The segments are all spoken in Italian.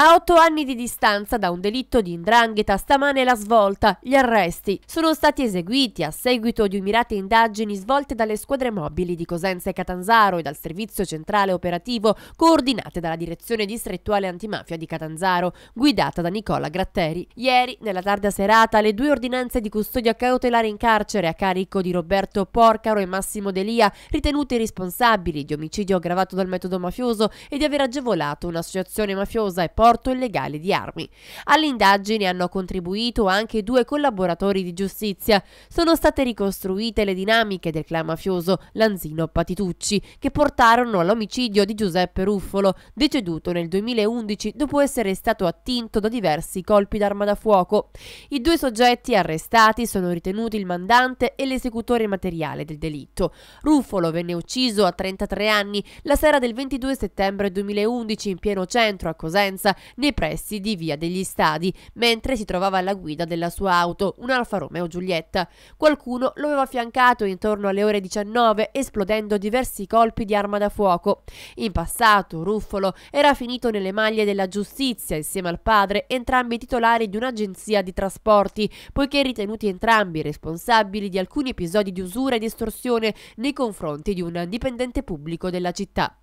A otto anni di distanza da un delitto di indrangheta stamane la svolta, gli arresti sono stati eseguiti a seguito di mirate indagini svolte dalle squadre mobili di Cosenza e Catanzaro e dal servizio centrale operativo coordinate dalla direzione distrettuale antimafia di Catanzaro, guidata da Nicola Gratteri. Ieri, nella tarda serata, le due ordinanze di custodia cautelare in carcere a carico di Roberto Porcaro e Massimo Delia, ritenuti responsabili di omicidio aggravato dal metodo mafioso e di aver agevolato un'associazione mafiosa e poi porto illegale di armi. All'indagine hanno contribuito anche due collaboratori di giustizia. Sono state ricostruite le dinamiche del clan mafioso Lanzino Patitucci, che portarono all'omicidio di Giuseppe Ruffolo, deceduto nel 2011 dopo essere stato attinto da diversi colpi d'arma da fuoco. I due soggetti arrestati sono ritenuti il mandante e l'esecutore materiale del delitto. Ruffolo venne ucciso a 33 anni la sera del 22 settembre 2011 in pieno centro a Cosenza corsa nei pressi di Via degli Stadi, mentre si trovava alla guida della sua auto, un Alfa Romeo Giulietta. Qualcuno lo aveva affiancato intorno alle ore 19, esplodendo diversi colpi di arma da fuoco. In passato, Ruffolo era finito nelle maglie della giustizia insieme al padre, entrambi titolari di un'agenzia di trasporti, poiché ritenuti entrambi responsabili di alcuni episodi di usura e distorsione nei confronti di un dipendente pubblico della città.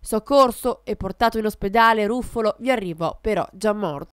Soccorso e portato in ospedale, Ruffolo vi arriva arrivo, però già morto